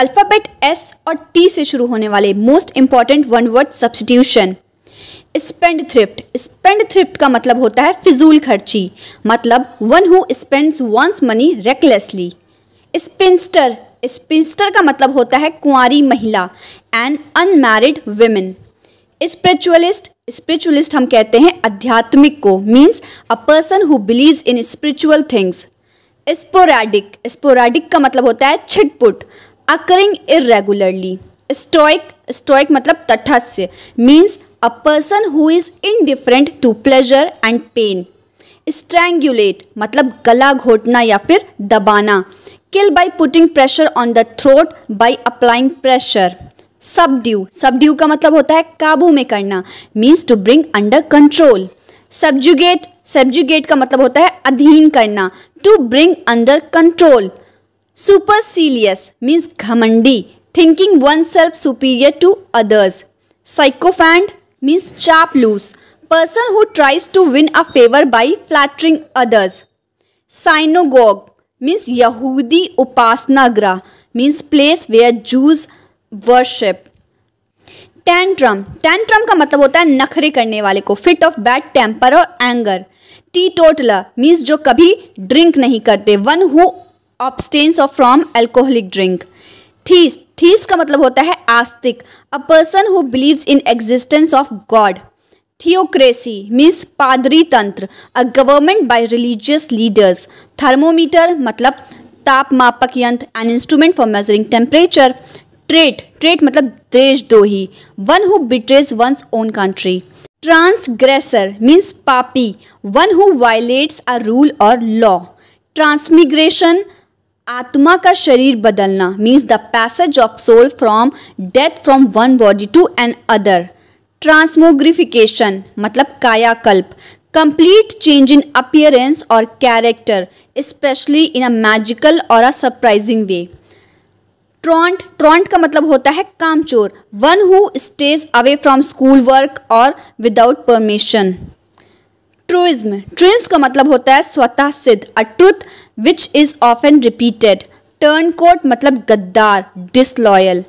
alphabet S और T से शुरू होने वाले most important one word substitution spendthrift spendthrift का मतलब होता है फिजूल खर्ची मतलब one who spends one's money recklessly spinster spinster का मतलब होता है कुंवारी महिला and unmarried women spiritualist spiritualist हम कहते हैं आध्यात्मिक को means a person who believes in spiritual things sporadic sporadic का मतलब होता है छिटपुट अकरिंग इरेगुलरली Stoic, stoic मतलब तटस्थ means a person who is indifferent to pleasure and pain strangulate मतलब गला घोटना या फिर दबाना kill by putting pressure on the throat by applying pressure subdue subdue का मतलब होता है काबू में करना means to bring under control subjugate subjugate का मतलब होता है अधीन करना to bring under control supercilious means घमंडी thinking oneself superior to others sycophant means चापलूस person who tries to win a favour by flattering others synagogue means यहूदी ग्रह means place where Jews worship tantrum tantrum का मतलब होता है नखरे करने वाले को फिट ऑफ बैड टेम्पर और एंगर टी टोटला मीन्स जो कभी ड्रिंक नहीं करते one who abstains of from alcoholic drink theist theist का मतलब होता है आस्तिक a person who believes in existence of God theocracy means पादरी तंत्र a government by religious leaders thermometer मतलब तापमापक यंत्र an instrument for measuring temperature trait trait मतलब देशद्रोही one who betrays one's own country transgressor means पापी one who violates a rule और law transmigration आत्मा का शरीर बदलना means the passage of soul from death from one body to another transmogrification मतलब कायाकल्प कंप्लीट चेंज इन अपियरेंस और character specially in a magical और अ सरप्राइजिंग वे ट्रॉन्ट ट्रॉन्ट का मतलब होता है कामचोर one who stays away from school work और विदाउट परमिशन ट्रूइज्म ट्रूम्स का मतलब होता है स्वतः सिद्ध a truth which is of an repeated turncoat मतलब गद्दार डिसलॉयल